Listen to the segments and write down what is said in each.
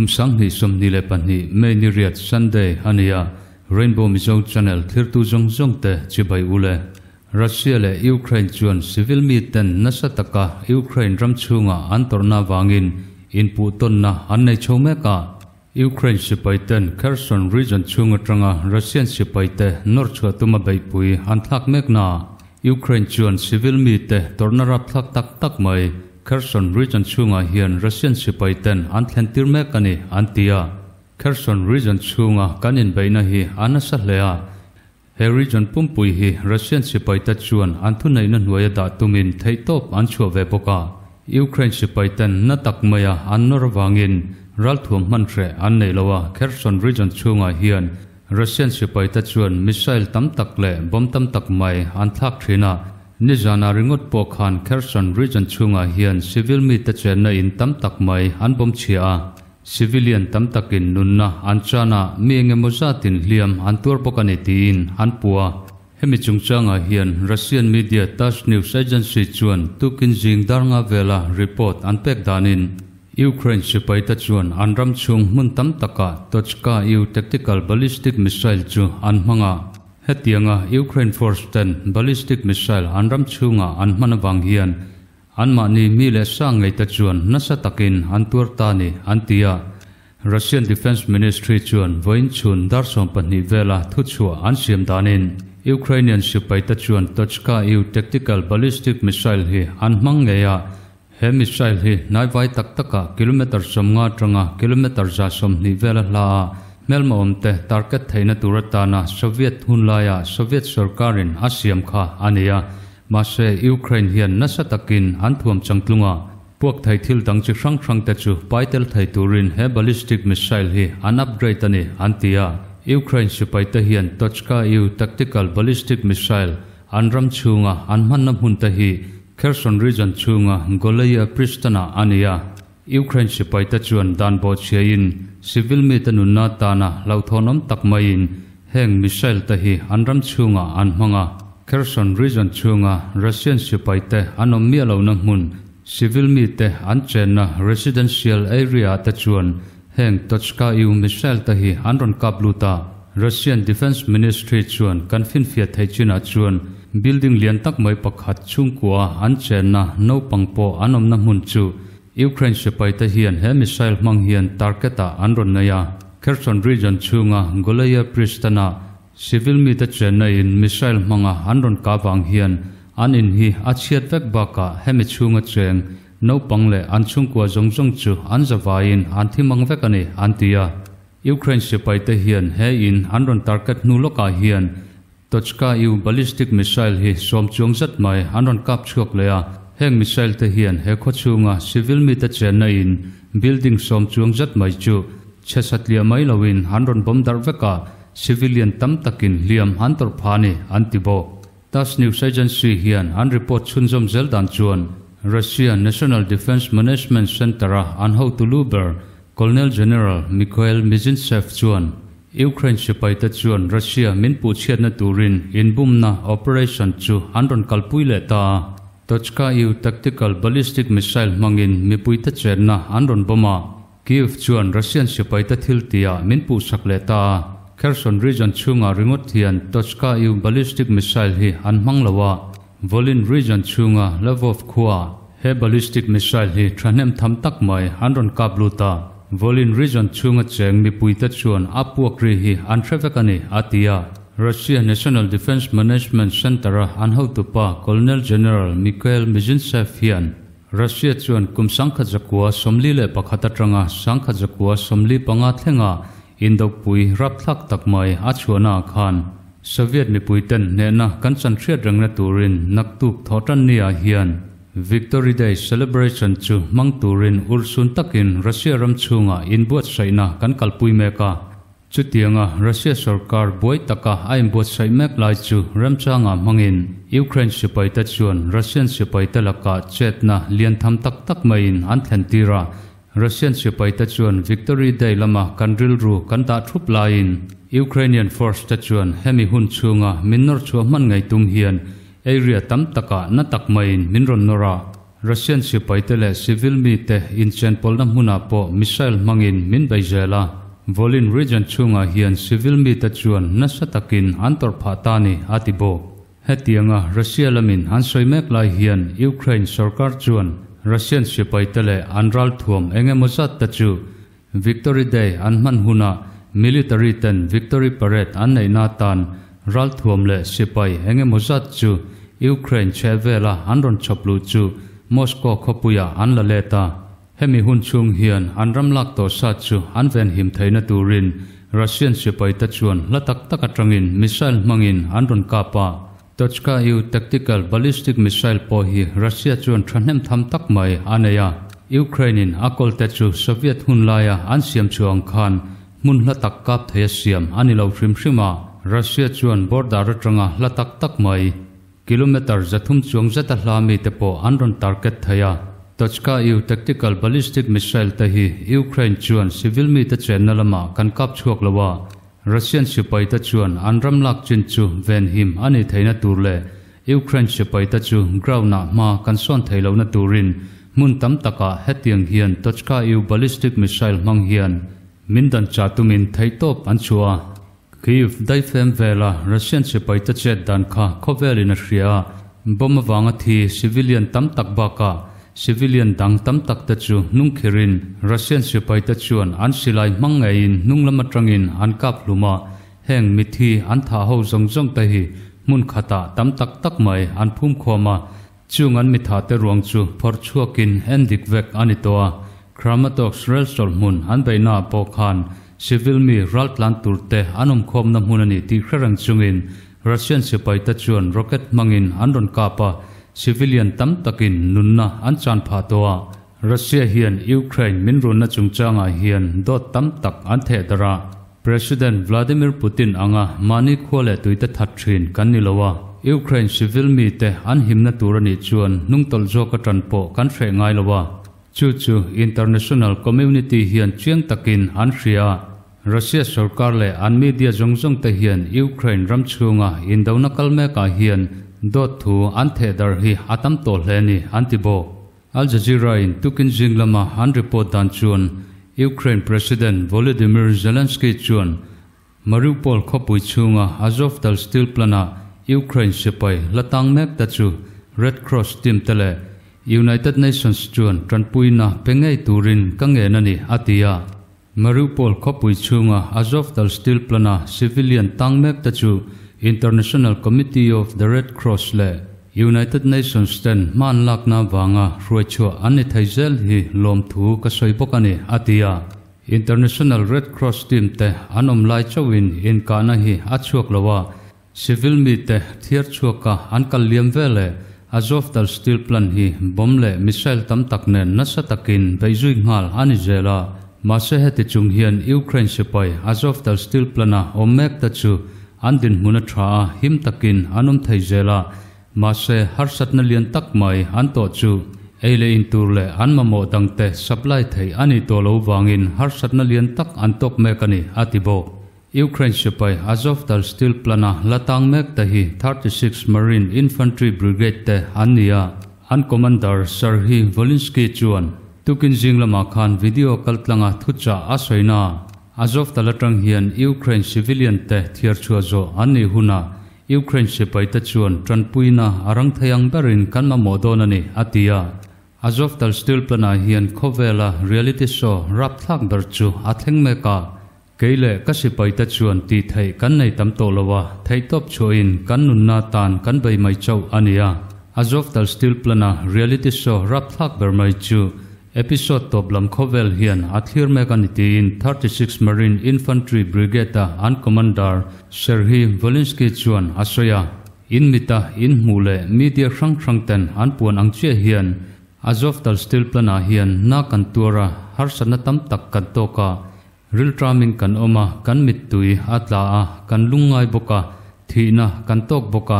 คุมสังหิสมนิเลปันหิเมนิเรียตซันเดย์ฮันยาเรนโบว์มิโซ่ชานลทิร์ตูจงจงเตจีไบอุเลรัสเซียและยูเครนชวนซิวิลมีเตนนัสตะกะยูเครนรัมชงะอันตรนาวางินอินปูตนนะอันในชเมกะยูเครนสิไปเตนเคอร์ซอนรีจันชงะตรงารัสเซียสิไปเตนอร์ชัวตุมาใบปุยอันทักเมกนายูเครนชวนซิวิลมีเตตรนารับทักตักตักไหม Kherson region chunga hian Russian sipai ten an thlentir me kani an tia Kherson region chunga kanin beina hi anasa hlea he region pumpui hi Russian sipai ta chuan an thunai na hnuaya da tumin thei top an chua ve boka Ukraine sipai ten na tak maya an nor wangin ral thuam man re an nei lawa Kherson region chunga hian Russian sipai ta chuan missile tam tak le bom tam tak mai an thak thrina นิจานาริงดปวกขันเคร์สันริจันชุงอาเฮียนซิวิลมีตะเจนในอินตั้มตักไม่อันบมเชียซิวิเลียนตั้มตักินนุนนะอันชานะมีเงมุจาตินเลียมอันตัวปกันตีนอันปัวเฮมิจุงจางอาเฮียนรัสเซียนมีเดียตัสนิวส์เอเจนซี่ชวนตุกินจิงดารงาเวลารีพอร์ตอันเป็กดานินยูเครนสิไปตัชวนอันรำชุงมุนตั้มตักะตัชกายูเทคนิคอลบอลิสติกมิสไซล์จูอันมังอา hetianga Ukraine force ten ballistic missile anram chunga anmanawang hian anma ni mi le sang ngei ta chuan nasa takin antur ta ni antia Russian Defense Ministry chuan voin chun dar som pahni vela thu chua an siam danin Ukrainian sipai ta chuan tochka eu tactical ballistic missile hi an mang ngeya he missile hi nai vai tak taka kilometer somnga tanga kilometer ja som ni vela la melmonte tarket theina turatana soviet hunlaya soviet sarkarin asiam kha ania mase ukraine hian nasatakin anthuam changtlunga puak thai thil dang chi hrang hrang te chu paitel thai turin he ballistic missile hi an upgrade ani antia ukraine sipai te hian tochka u tactical ballistic missile anram chunga anman na hun te hi kherson region chunga golaya pristana ania Ukraine si pai ta chuan dan bo chia in civil mi ta nun na ta na lau thonom tak mai in heng missile ta hi an ram chunga an hmanga Kherson region chunga Russian si pai te anom mi lo na hmun civil mi te an chen na residential area ta chuan heng tochka iu missile ta hi an ron kap lu ta Russian Defense Ministry chuan kan fin fia thai china chuan building lian tak mai pakhat chung kwa an chen na no pangpo anom na hmun chu Ukraine sipaita hian he missile mang hian targeta an ron naya Kherson region chunga Golaya Pristana civil mi ta chenna in missile manga an ron ka wang hian an in hi achiat vek baka hemi chunga cheng no pangle an chungkwa zongjong chu an zawain an thimang vek ani an tia Ukraine sipaita hian he in an ron target nu loka hian tochka iu ballistic missile hi som chuang zat mai an ron kap chuak leya heng Michel te hiền he kho chunga civil mi ta chen na in building som chuang zat mai chu che sat lia mai lawin hanron bom dar veka civilian tam takin liam han tor phani antibo tas news agency hiền an report chun zom zel dan chuan Russia National Defense Management Center an ho tu luber Colonel General Mikhail Mizintsev chuan Ukraine sipai ta chuan Russia min pu chiat na turin in bumna operation chu hanron kalpui le ta Tochka iu tactical ballistic missile mangin mipui ta chenna anron boma. Kiev chuan Russian sipai ta thil tia minpu sakle ta. Kherson region chunga ringot hian Tochka iu ballistic missile hi an mang lawa. Volin region chunga Lvov khua he ballistic missile hi thranem tham tak mai anron kap luta. Volin region chunga cheng mipui ta chuan apuakri hi an threvekani atia. Russia National Defense Management Center an ho tu pa Colonel General Mikhail Mizintsev hian Russia chuan kum sangkha zakua somli le pakhata tanga sangkha zakua somli panga thlenga indok pui rap thlak tak mai a chuana khan Soviet mi pui ten ne na kan chan thriat rang na turin nak tuk thotan nia hian Victory Day celebration chu mang turin ursun takin Russia ram chunga in buat saina kan kalpui meka จุดเตียงอ่ะรัสเซียสกาบวยตะกะไอ้บทใส่แม็กลายจูรัมจ้างอ่ะมังอินยูเครนสิไปตัดชวนรัสเซียสิไปตะละกะเจ็ดนะเลียนทำตักตักไม่อินอันแทนตีระรัสเซียสิไปตัดชวนวิกตอรีได้ละมากันริลรูกันตาทุบลายอินยูเครนเนียนฟอร์สตัดชวนเฮมิฮุนชูงอ่ะมินนอร์ชัวมันไงตุงเฮียนเอเรียตั้มตะกะนัตักไม่อินมินรอนนรารัสเซียสิไปตะเลสิวิลมีเตอินเซนพอลนัมฮุนาโปมิสไซล์มังอินมินไบเจล่า Volin region chunga hian civil mi ta chuan nasa takin antor phatani atibo hetianga Russia lamin an soimek lai hian Ukraine sarkar chuan Russian sipai tale anral thuam enge mozat ta chu Victory Day an man huna military ten Victory Parade an nei na tan ral thuam le sipai enge mozat chu Ukraine chevela anron chaplu chu Moscow khopuya an la ta. hemi hun chung hian an ram lak to sa chu an ven him theina turin russian sipai ta chuan latak tak atangin missile mangin an ron kapa tochka u tactical ballistic missile po hi russia chuan thranem tham tak mai aneya ukraine in akol te chu soviet hun laya an siam chuang khan mun latak kap the siam anilo hrim hrima russia chuan border atanga latak tak mai kilometer zathum chuang zata hlami te po an ron target thaya ตชกาอิวเัคติกอลบอลิสติกมิชไซล์ตหียูเครนชวนซิวิลมีตัชเจนนลมาคันกับชวกลวารัสเซียนชิปไปตชวนอันรัมลักจินจูเวนฮิมอันอิทัยนตูเลยูเครนชิปไปตชูกราวนามาคันส่วนไทยเลวนตูรินมุนตัมตะกาเฮตียงเฮียนตชกาอิวบอลิสติกมิชไซลมังเฮียนมินดันจัตุมินไทยโตปันชัวคีฟไดเฟมเวลารัสเซียนชิปไปตัชเชดดันคาคคเวลินัสเซียบอมวางอธีซิวิลเลียนตัมตักบากา civilian dang tam tak ta chu nung khirin russian sipai ta chuan an silai mangai in nung lama tangin an kap luma heng mithi an tha ho zong zong ta hi mun khata tam tak tak mai an phum khoma chung an mi tha te ruang chu phor chuakin endik vek ani toa kramatok rel sol mun an beina po khan civil mi ral plan tur te anum khom na mun ani ti khrang chungin russian sipai ta chuan rocket mangin an ron kapa civilian tam takin nunna an chan pha towa Russia hiền Ukraine min runa chung changa hiền do tam tak an the dara President Vladimir Putin anga mani khole tuita thathin kan nilowa Ukraine civil mi te an himna turani chuan nungtol joka tranpo kan thre ngai lowa chu chu international community hiền chiang takin an hria Russia sarkar le an media zong zong te hiền Ukraine ram chunga indona kalme ka hiền dot thu anh thề dar hi atam to hle ni antibo al jazeera in tu kinh tukin jinglama han report dan chuan ukraine president volodymyr zelensky chuan mariupol khopui chunga azovstal steel plana ukraine sipai latang mek ta chu red cross team tele united nations chuan tranpuina pengai turin kange nani atia mariupol khopui chunga azovstal steel plana civilian tangmek ta chu International Committee of the Red Cross le United Nations ten man lak na wanga ruai chua ani thaizel hi lom thu ka soi bokani atia International Red Cross team te anom lai chawin in kana hi achuak lawa civil mi te thiar chuaka ankal liam vele Azovstal steel plant hi bom le missile tam tak ne nasa takin beizui ngal ani zela ma se heti chung hian Ukraine sipai Azovstal steel plant a omek ta chu an din nguna tra him takin anum thai zela ma se har sat na lian tak mai an to chu eile in tur le an ma mo dang te supply thai ani to lo wangin har sat na lian tak an tok me kani atibo Ukraine sipai Azov tar steel plana latang mek tahi 36 Marine Infantry Brigade te ania an commander Serhiy Volinsky chuan tukin jinglama khan video kaltlanga thucha asoina Azov talatang hiền Ukraine civilian te thiar chua zo ani huna Ukraine se pai ta chuan tran na arang thayang berin kan ma modon ani atia Azov tal still plana hiền khovela reality show rap thak ber chu atheng me ka keile ka se pai ta chuan ti thei kan nei tam to lowa thei top chuin kan nun na tan kan bai mai chau ania Azov tal still plana reality show rap thak ber mai chu episode to blam khovel hian athir mekani tin 36 marine infantry brigade an commander serhi volinsky chuan asoya in mita in mule media hrang hrang ten an puan ang che hian azov tal still plana hian na kan tura har sana tam tak kan toka ril traming kan oma kan mit tui atla a kan lungai boka thina kan tok boka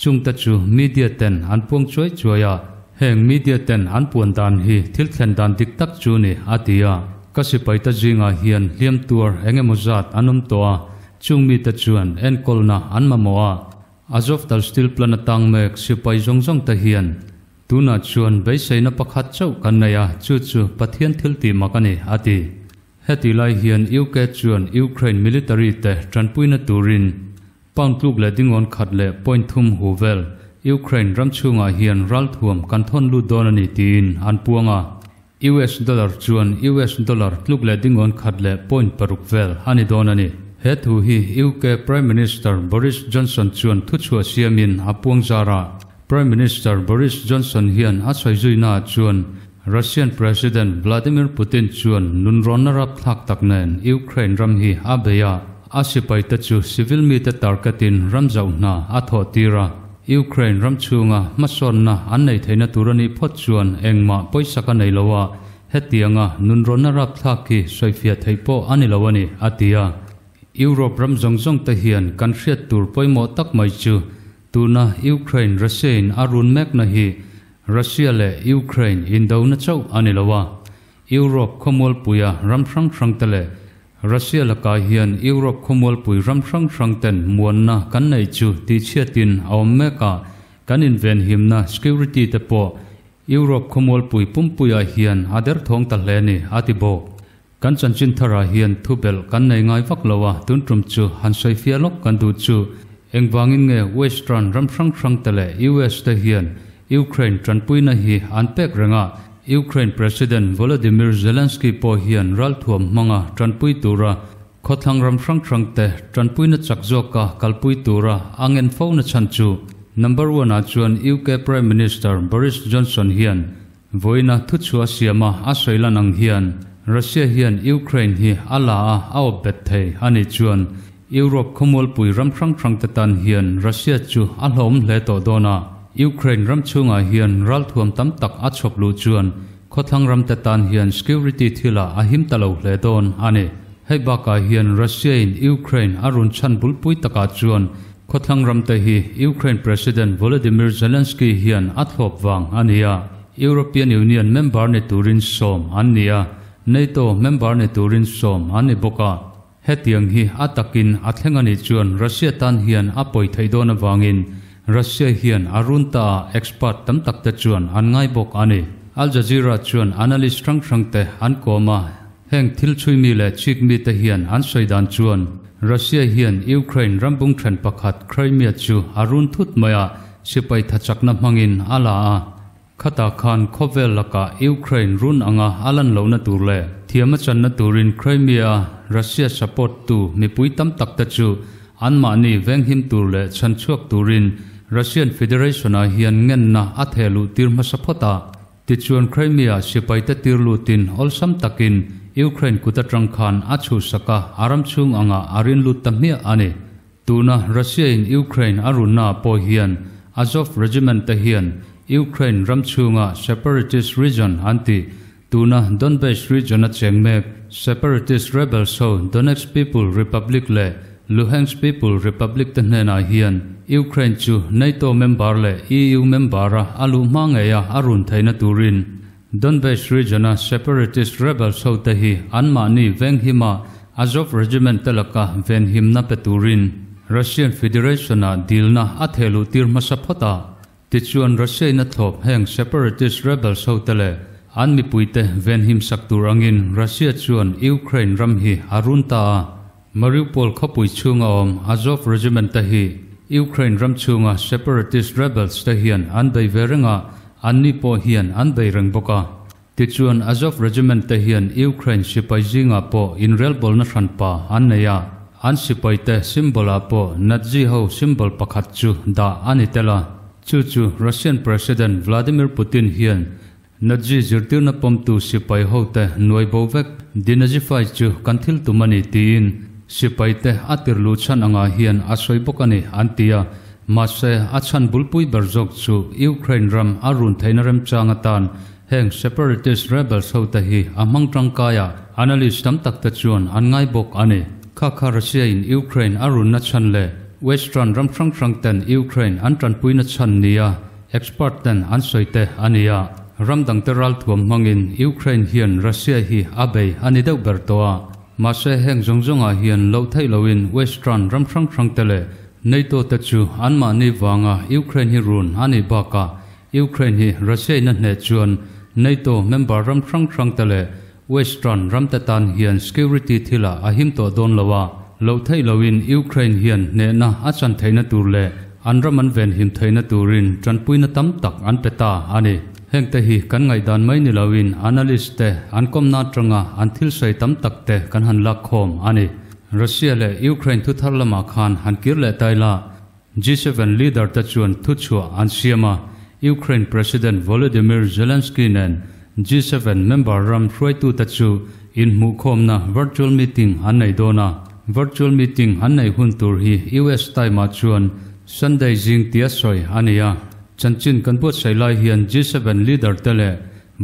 chungta chu media ten an puang choi choya heng media ten an puan dan hi thil thlen dan dik tak chu ni atia ka sipai ta jinga hian hliam tur engemaw zat anum toa chungmi ta chuan en kolna an mamoa azov tal steel plant atang mek sipai zong zong ta hian tuna chuan bei seina pakhat chau kan naya chu chu pathian thil ti makani ati heti lai hian uk chuan ukraine military te tranpuina turin pang tluk le dingon khat le point thum huvel ยูเครนรัมชูงาเฮียนรัลทวมกันทนลูดอดนนิตินอันปวงอยูเอสดอลลาร์จวนอูเอสดอลลาร์ลูกเลดิงอนขัดเล่ปอยน์ปรุกเวลฮันิโดนนิเหตูหียูเคปรมินิสเตอร์บริสจอห์นสันจวนทุชัวเซียมินอันปวงจาระปรมินิสเตอร์บริสจอห์นสันเฮียนอัศวิจุนาจวนรัสเซียนประธานวลาดิมิร์ปูตินจวนนุนรอนรับทักตักเนนยูเครนรัมฮีอาเบียอาศัยไปตัดจูซิวิลมีเตตาร์กตินรัมจาวนาอัทโฮตีระ Ukraine ram chunga masonna annei theina turani phochuan engma poisa ka nei lowa hetianga nunrona rap thaki soifia theipo anilawani atia Europe ram zongjong te hian kan hriat tur poimo tak mai chu tuna Ukraine Russian arun mek na hi Russia le Ukraine indona chau anilawa Europe khomol puya ram thrang thrang tale Russia là cái hiện Europe không muốn bùi râm sang sang tên muốn na cán này chú thì chia tin. ao mẹ cả cán nên về hiểm na security tập bộ Europe không muốn bùi pum bùi ai hiện ở à đây thong tạt lên à này ở đi bộ cán chân chân thà ra hiện thu bel cán này ngay vắt lâu à tuân trump chú hắn say phía lốc cái đồ chú anh vang in nghe Western râm sang sang tạt lệ US tây hiện Ukraine trần bùi na hi an pek rằng à. Ukraine President Volodymyr Zelensky po hian ral thuam manga tranpui tura khotlang ram sang sang te tranpui na chakzoka kalpui tura angen phone na chăn chu number one a chuan UK Prime Minister Boris Johnson hian voina thu chua siama a soilan ang hian Russia hian Ukraine hi ala a aw bet thei ani chuan Europe khomol pui ram sang sang te tan hian Russia chu a hlom le to dona ยูเครนรัมชงอาเฮียนรัลทวมตั้มตักอาชบลูจวนคดทางรัมตะตันเฮียนสกิลริตีทีละอาหิมตะลูเลดอนอันเนีให้บากาเฮียนรัสเซียอนยูเครนอารุณชันบุลปุยตะกาจวนคดทางรัมตะฮียูเครนประธานวลาดิมิร์เซเลนสกี้เฮียนอัตลบวังอันเนียอยูโรเปียนยูเนียนเมมเบอร์เนตูรินสอมอันเนีย้นโตเมมเบอร์เนตูรินสอมอันเนีบุกว่าเฮตียงหีอาตัะกินอาเทงันจวนรัสเซียตันเฮียนอปอยไทยโดอนวังอิน Russia hian arunta expert tam tak te chuan an ngai bok ani Al Jazeera chuan analyst rang rang te an koma heng thil chui mi le chik mi te hian an soidan chuan Russia hian Ukraine rambung thren pakhat Crimea chu arun thut maya sipai thachakna mangin ala a khata khan khovel laka Ukraine run anga alan lona tur le thiama channa turin Crimea Russia support tu mipui tam tak ta chu an mani veng him tur le chan chuak turin Russian Federation a hian ngen na a thelu tirma sapota ti chuan Crimea sipaita tirlutin olsam takin Ukraine kuta tangkhan a chu saka aram chung anga arin lut tamia ane tuna Russia in Ukraine aruna po hian Azov regiment ta hian Ukraine ramchunga separatist region anti tuna Donbas region a chengmek separatist rebels so Donetsk People Republic le Luhansk People Republic tân hên ai hiền Ukraine chu NATO member lệ EU member a alu mang ngay a arun thay na turin Donbass region a separatist rebels hậu tây hi an mà ni veng hima Azov Regiment telaka ven him na peturin Russian Federation a deal na athelu tir masapota tichuan Russia na thop heng separatist rebels hậu tây lệ an mi puite ven him sakturangin Russia chuan Ukraine ram hi arun ta Mariupol khopui chunga om Azov regiment ta hi Ukraine ram chunga separatist rebels ta hian an dei verenga anni po hian an dei reng boka ti chuan Azov regiment ta hian Ukraine sipai jinga po inrel bol na hran pa an à an sipai te symbol po Nazi ho symbol pakhat chu da ani tela chu chu Russian president Vladimir Putin hian Nazi zirtir na pomtu sipai ho te nuai bovek dinazifai chu kanthil tumani tiin sipaite atir lu chan anga hian a soi bawk ani an tia mase a chan bulpui berzok chu Ukraine ram arun thainarem changa tan heng separatist rebels ho ta hi amang tangkaya analyst tam tak ta chuan an ngai bawk ani kha kha Russia in Ukraine arun na chan le Western ram trang trang ten Ukraine an tran pui na chan nia expert ten an soite ania ram dang teral thuam mangin Ukraine hian Russia hi abei ani deuh ber toa mà sẽ hẹn rong rong ở à, hiện lâu thay lâu in Western ram sang sang tê lệ NATO tết chu an mà ni vàng à Ukraine hi run an ni bạc à Ukraine hi Russia nên hệ chuan NATO member ram sang sang tê lệ Western ram tê tan hiền security thi là à him tổ don loa lâu thay lâu in Ukraine hiền nè na á chan thấy na tu lệ an ram an ven him thấy na tu rin chan pui na tam tak an peta ani heng te hi kan ngai dan mai ni lovin analyst te an kom na tranga an thil sei tam tak te kan han la khom ani Russia le Ukraine thu thar lama khan han kir le tai la G7 leader ta chuan thu chua an siama Ukraine President Volodymyr Zelensky nen G7 member Ram Thruai tu ta chu in mu khom na virtual meeting han nei dona virtual meeting han nei hun tur hi US time ma chuan Sunday jing tia soi ania chanchin kanpo sailai hian G7 leader tale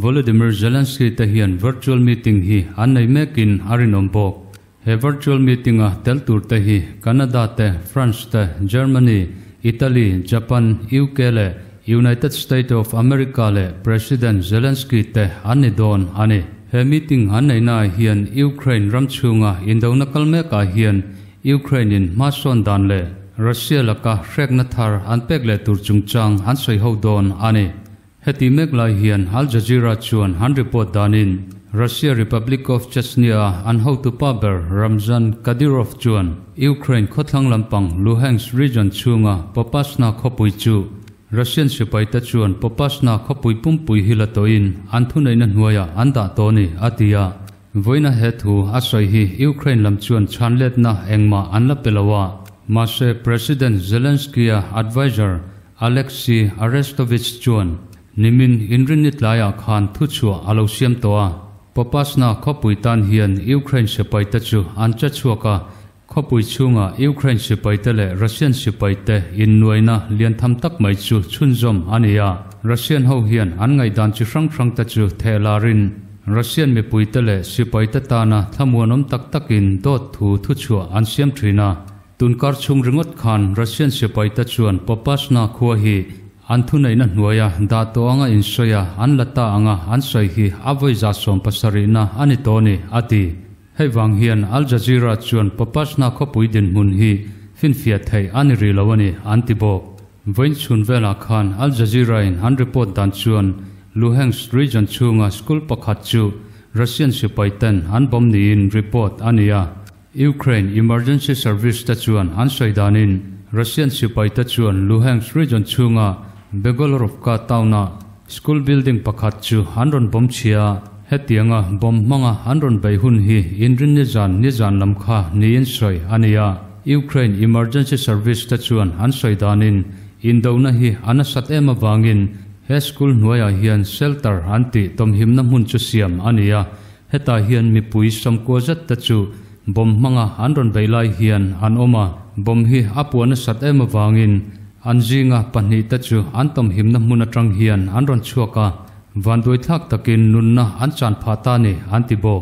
Volodymyr Zelensky ta hian virtual meeting hi anai mekin arinom bok he virtual meeting a tel tur ta hi Canada te France te Germany Italy Japan UK le United States of America le President Zelensky te ani don ani he meeting anai na hian Ukraine ramchunga indona kalme ka hian Ukraine in mason dan le Russia là cả rek nát thar an pek lệ tur chung chang an soi hậu don ane heti mek lai hiền Al Jazeera chuan han report danin Russia Republic of Chechnya an hậu tu paber Ramzan Kadyrov chuan Ukraine khotlang lampang Luhansk region chunga Popasna khopui chu Russian sipai ta chuan Popasna khopui pumpui hilatoin an thunai na hnuaya an da toni atia voina he thu asoi hi Ukraine lam chuan chanlet na engma an la pelawa มาเช่ประธานเซเลนสกีอัดไวเซอร์อเล็กซีอารีสโตวิชจวนนิมินอินรินิตลายาคันทุชัวอาลูเซียมตัวปปัสนาขบุยตันเฮียนยูเครนเสียไปตัจูอันจัชัวกาขบุยชูงอ่ะยูเครนเสียไปเตลรัสเซียนเสียไปเตอินนวยนาเลียนทำตักไม่จูชุนจอมอันเนียรัสเซียนเฮาเฮียนอันไงดันจูฟังฟังตัจูเทลารินรัสเซียนไม่ปุยเตลเสียไปเตตานะทำมวนน้ำตักตักอินโตทูทุชัวอันเซียมทรีนา tun kar chung ringot khan russian sipai ta chuan papas na khua hi an thu nei na hnuaya da to anga in soya an lata anga an soi hi avoi za som pasari na ani to ni ati hei wang hian al jazeera chuan papas na kho pui din mun hi fin fia thei ani ri lawani an ti vein chun vela khan al jazeera in han report dan chuan luhansk region chunga school pakhat chu russian sipai ten an bom ni in report ania Ukraine Emergency Service ta chuan an soidanin Russian sipai ta chuan Luhansk region chunga Begolovka na school building pakhat chu hanron bom chia hetianga bom manga hanron bai hun hi inrin ni zan ni zan lam kha ni in soi ania Ukraine Emergency Service ta chuan an soidanin indona hi anasat ema wangin he school nuaya hian shelter anti tom himna mun chu siam ania heta hian mi pui sam ko zat ta chu bom manga an ron lai hian an oma bom hi apuan sat em vangin an zinga panni ta chu an tom himna muna tang hian an ron chuaka van doi thak takin na an chan phata ni an ti bo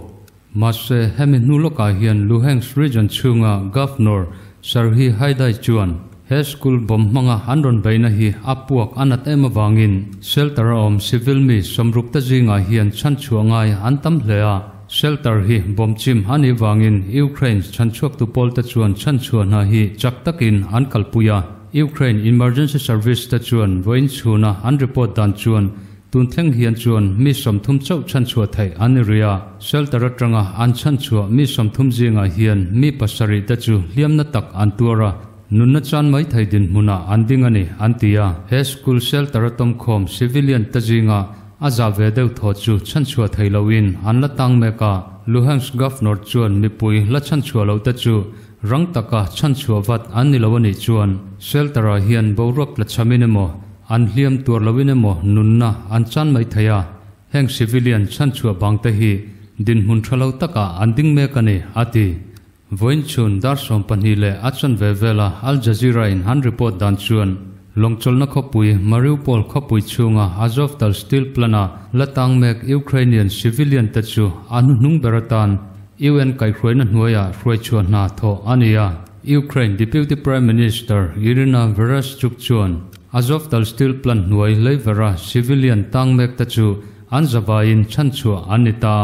ma se hemi nu loka hian luheng region chunga governor sarhi haidai chuan he school bom manga an ron beina hi apuak anat em vangin shelter om civil mi somruk ta zinga hian chan chuangai an tam hlea shelter hi bomchim hani wangin Ukraine chanchuak tu pol ta chuan chan chuan na hi chak takin an kalpuya Ukraine emergency service ta chuan voin chuna an report dan chuan tun thleng hian chuan mi som thum chau chan chua thai an ria shelter atanga an chan chua mi som thum jinga hian mi pasari ta chu liamna tak an tuara nunna chan mai thai din muna andingani antia he school shelter tom khom civilian ta jinga อาจาเวเดวถอดจูชันชัวไทยลวินอันละตังเมกาลูฮัมส์กัฟนอร์จวนมีปุยละชันชัวเลวตะจูรังตะกะชันชัววัดอันนิลวันิจวนเซลตระเฮียนบรบละชามินโมอันเลียมตัวลวินโมนุนนะอันชันไม่ทยาแห่งซิวิเลียนชันชัวบางตะฮีดินมุนทะเลวตะกะอันดิ้งเมกันีอาติวันชุนดาร์สอมปันฮีเลอัชันเวเวลาอัลจาซีราอินฮันรีพอร์ตดันชวน long longcholna khopui mariupol khopui chunga azovstal steel plana latang mek ukrainian civilian te chu anu nung beratan un kai khroina hnuaya hroi chuan na tho ania ukraine deputy prime minister irina verashchuk chuan azovstal steel plant hnuai leivera civilian tang mek te chu anzavain chan chu anita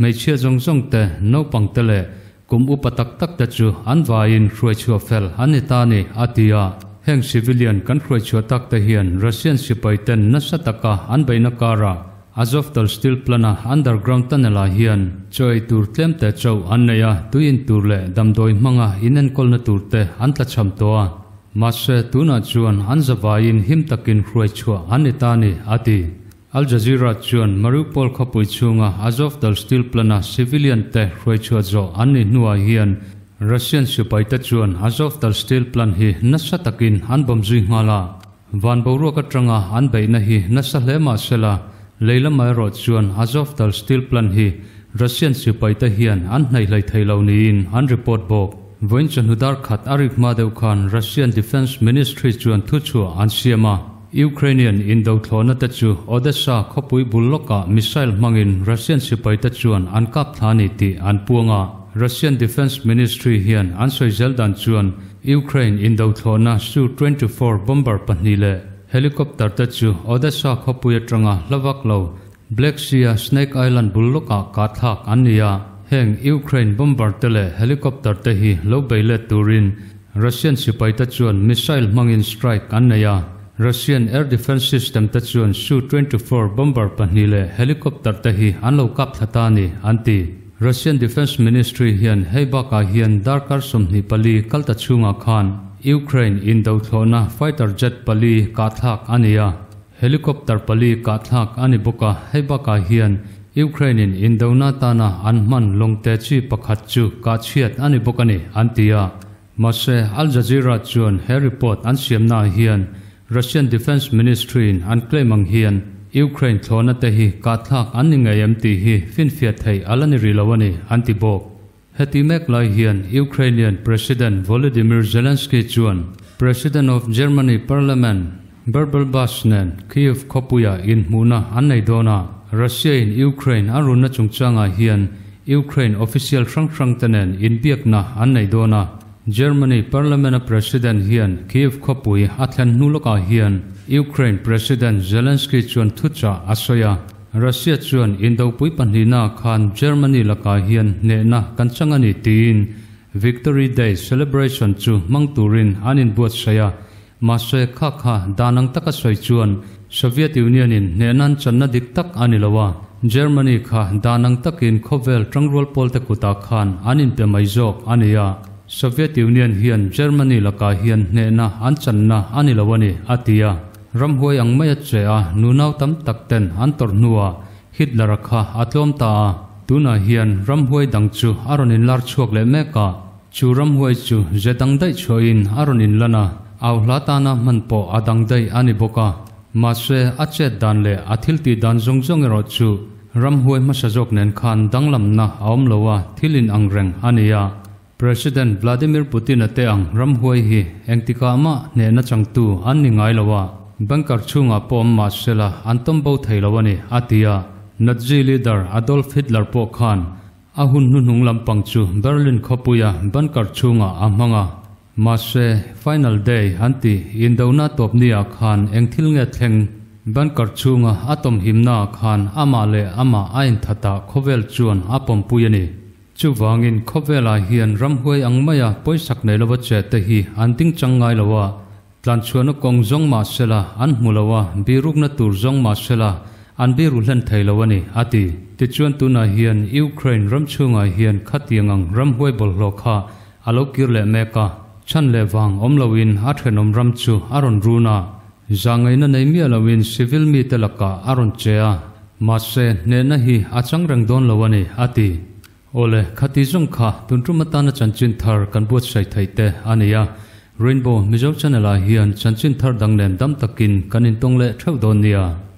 meichia zong zong te nopang tele kum upatak tak te chu anvain hroi chu fel anita ni atia heng civilian control chua tak ta hian russian sipai ten na sataka an beina kara azovtal steel plana underground tunnela hian choi tur tlem te chau an neya tuin tur le damdoi manga inen kolna tur te an tla cham toa mase tuna chuan an zawain him takin hruai chua an itani ati al jazeera chuan mariupol khapui chunga azovtal steel plana civilian te hruai chua zo an ni nuwa hian Russian supai ta chuan Azovstal steel plant hi nasa takin an bomzui ngala van boru ka tranga an bei na hi nasa hlema sela leila mai ro chuan Azovstal steel plant hi Russian supai ta hian an hnai lai thailo ni in an report bok voin chan hudar khat arik ma deu khan Russian Defense Ministry chuan thu chu an siama Ukrainian in do thlona ta chu Odessa khopui bulloka missile mangin Russian sipai ta chuan an kap thani ti an puanga Russian Defense Ministry hian an soizal dan chuan Ukraine in do thlona Su 24 bomber pahni le helicopter te chu Odessa khopui atanga lawak lo Black Sea Snake Island bulloka ka thak ania heng Ukraine bomber te le helicopter te hi lo beile turin Russian sipai te chuan missile mangin strike ania Russian air defense system te chuan Su 24 bomber pahni le helicopter te hi an lo kap thatani anti Russian Defense Ministry hian heibaka hian darkar somni pali kalta chunga khan Ukraine in dothlona fighter jet pali kathak ania helicopter pali kathak ani boka heibaka hian Ukraine in indona tana anman longte chi pakhat chu chiat ani bokani antia mase Al Jazeera chuan he report an siamna hian Russian Defense Ministry an claimang hian Ukraine thon na te hi ka thak an ni ngai am ti hi fin fiat thei alani ri lawani anti bok heti mek lai hian Ukrainian President Volodymyr Zelensky chuan President of Germany Parliament Berbel Basnen Kiev Kopuya in Muna an nei dona Russia in Ukraine arun na chungchanga hian Ukraine official thrang thrang tanen in biakna an nei dona Germany Parliament President Hian Kiev Khopui Atlan Nuloka Hian Ukraine President Zelensky chuan thucha asoya Russia chuan Indo pui panhina khan Germany laka hian ne na kanchangani tin Victory Day celebration chu mangturin anin buat saya masoi kha kha danang taka soi chuan Soviet Union in nenan channa dik tak anilawa Germany kha danang takin khovel trangrol pol te kuta khan anin pe mai jok ania Soviet niên hiền Germany là cả hiền nệ na an chân na an là wani atia à. ram huai ang mai che a à, nu nau tam tak ten an tor nuwa à. Hitler kha atlom ta tu na hiền ram huai dang chu aronin lar chuak le me ka chu ram huai chu jetang dai choin aronin lana au latana manpo adang dai ani boka ma se ache dan le athil ti dan jong jong ro chu ram huai ma sajok nen khan danglam na aom lowa thilin angreng ania President Vladimir Putin ate ang ram huay hi ang tika ama ne na chang tu an ni ngay lawa bankar chunga pom ma sela antom bo thei lawani atia Nazi leader Adolf Hitler po khan ahun nun nung lampang chu Berlin khopuya bankar chunga amanga ma se final day anti na top niya khan ang engthil nge theng bankar chunga atom himna khan ama le ama ain thata khovel chuan apom puyani chu wangin khovela hian ramhuai angmaya poisak nei lawa che te hi an ting changai lawa tlan chuan kong zong ma sela an hmulawa biruk na tur zong ma sela an biru hlan thei lawani ati ti chuan tuna hian ukraine ram chungai hian khatiangang ramhuai bol lo kha alokir le meka chan le wang omlawin a thenom ram chu aron runa zangaina nei mi alawin civil mi telaka aron chea ma se ne na hi achang rang don lawani ati ओले खतिजुंग खा तुंतु मताना चंचिन थार कनबोच छै थैते आनिया रेनबो मिजो चनेला हियन चंचिन थार दंगलेम दम तकिन कनिन टोंगले थौ